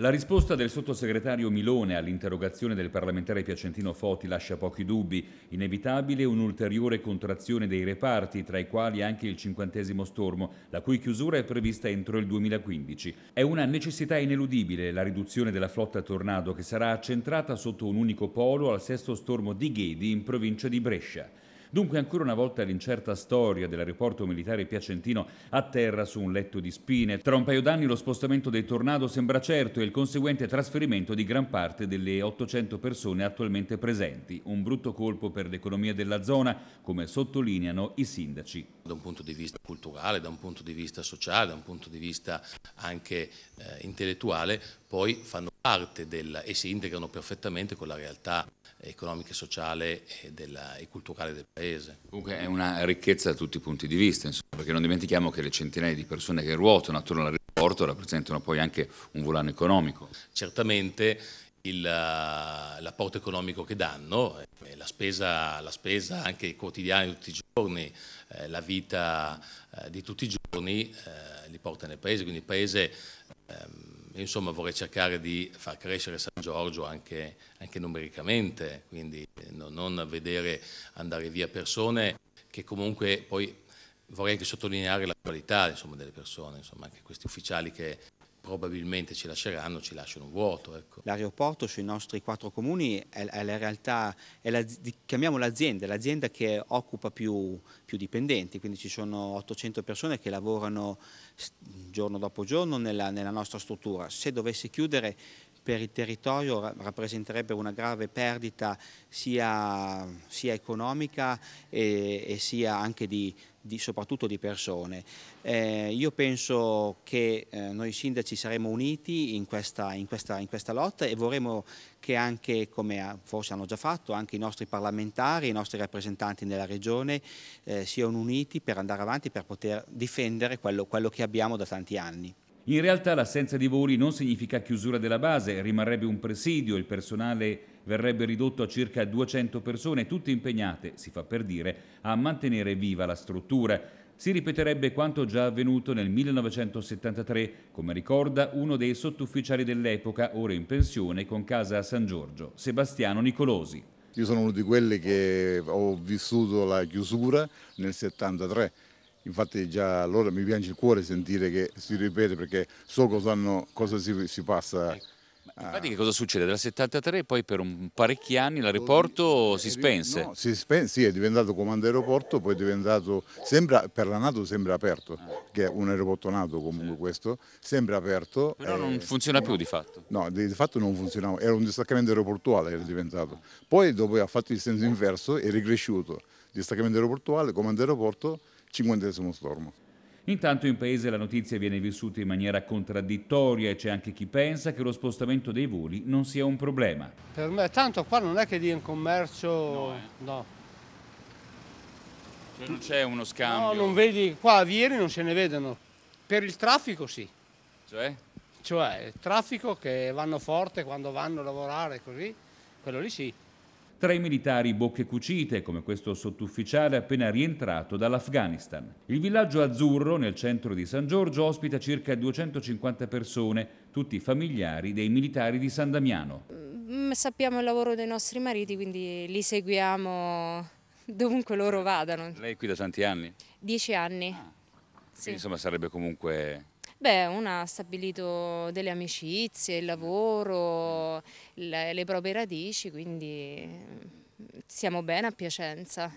La risposta del sottosegretario Milone all'interrogazione del parlamentare piacentino Foti lascia pochi dubbi. Inevitabile un'ulteriore contrazione dei reparti, tra i quali anche il cinquantesimo stormo, la cui chiusura è prevista entro il 2015. È una necessità ineludibile la riduzione della flotta Tornado che sarà accentrata sotto un unico polo al sesto stormo di Ghedi in provincia di Brescia. Dunque ancora una volta l'incerta storia dell'aeroporto militare piacentino atterra su un letto di spine. Tra un paio d'anni lo spostamento dei Tornado sembra certo e il conseguente trasferimento di gran parte delle 800 persone attualmente presenti. Un brutto colpo per l'economia della zona, come sottolineano i sindaci. Da un punto di vista culturale, da un punto di vista sociale, da un punto di vista anche eh, intellettuale, poi fanno parte del, e si integrano perfettamente con la realtà economica, sociale e, della, e culturale del paese. Paese. Comunque è una ricchezza da tutti i punti di vista, insomma, perché non dimentichiamo che le centinaia di persone che ruotano attorno all'aeroporto rappresentano poi anche un volano economico. Certamente eh, l'apporto economico che danno, eh, la spesa, la spesa, anche quotidiana di tutti i giorni, eh, la vita di tutti i giorni li porta nel paese, quindi il paese... Ehm, insomma vorrei cercare di far crescere San Giorgio anche, anche numericamente, quindi eh, non vedere andare via persone che comunque poi vorrei anche sottolineare la qualità insomma, delle persone, insomma, anche questi ufficiali che probabilmente ci lasceranno, ci lasciano un vuoto. Ecco. L'aeroporto sui nostri quattro comuni è, è la realtà, è la, chiamiamo l'azienda, l'azienda che occupa più, più, dipendenti, quindi ci sono 800 persone che lavorano giorno dopo giorno nella, nella nostra struttura. Se dovesse chiudere per il territorio rappresenterebbe una grave perdita sia, sia economica e, e, sia anche di, di, soprattutto di persone. Eh, io penso che eh, noi sindaci saremo uniti in questa, in, questa, in questa, lotta e vorremmo che anche, come forse hanno già fatto, anche i nostri parlamentari, i nostri rappresentanti nella regione eh, siano uniti per andare avanti, per poter difendere quello, quello che abbiamo da tanti anni. In realtà l'assenza di voli non significa chiusura della base, rimarrebbe un presidio, il personale verrebbe ridotto a circa 200 persone, tutte impegnate, si fa per dire, a mantenere viva la struttura. Si ripeterebbe quanto già avvenuto nel 1973, come ricorda uno dei sottufficiali dell'epoca, ora in pensione con casa a San Giorgio, Sebastiano Nicolosi. Io sono uno di quelli che ho vissuto la chiusura nel 1973 infatti già allora mi piange il cuore sentire che si ripete perché so cosa, hanno, cosa si, si, passa. Eh, ah. infatti che cosa succede? Dal 73 poi per parecchi anni l'aeroporto si spense. No, si spense, sì, è diventato comando aeroporto, poi è diventato, sembra, per la Nato sembra aperto, ah. che è un aeroporto Nato comunque sì. questo, sembra aperto. Però e... non eh, funziona più di fatto. No, di fatto non funzionava, era un distaccamento aeroportuale, era diventato. Poi dopo ha fatto il senso inverso, è ricresciuto, distaccamento aeroportuale, comando aeroporto cinquantesimo stormo. Intanto in paese la notizia viene vissuta in maniera contraddittoria e c'è anche chi pensa che lo spostamento dei voli non sia un problema. Per me tanto qua non è che di un commercio... No. Eh. no. Cioè non c'è uno scambio. No, non vedi, qua a Vieri non se ne vedono. Per il traffico sì. Cioè? Cioè, il traffico che vanno forte quando vanno a lavorare così, quello lì sì tra i militari bocche cucite, come questo sottufficiale appena rientrato dall'Afghanistan. Il villaggio azzurro, nel centro di San Giorgio, ospita circa 250 persone, tutti familiari dei militari di San Damiano. Mm, mm, sappiamo il lavoro dei nostri mariti, quindi li seguiamo dovunque loro vadano. Lei è qui da tanti anni? Dieci anni. Ah, sì. Insomma sarebbe comunque Beh, una ha stabilito delle amicizie, il lavoro, le, le proprie radici, quindi mm, siamo bene a Piacenza.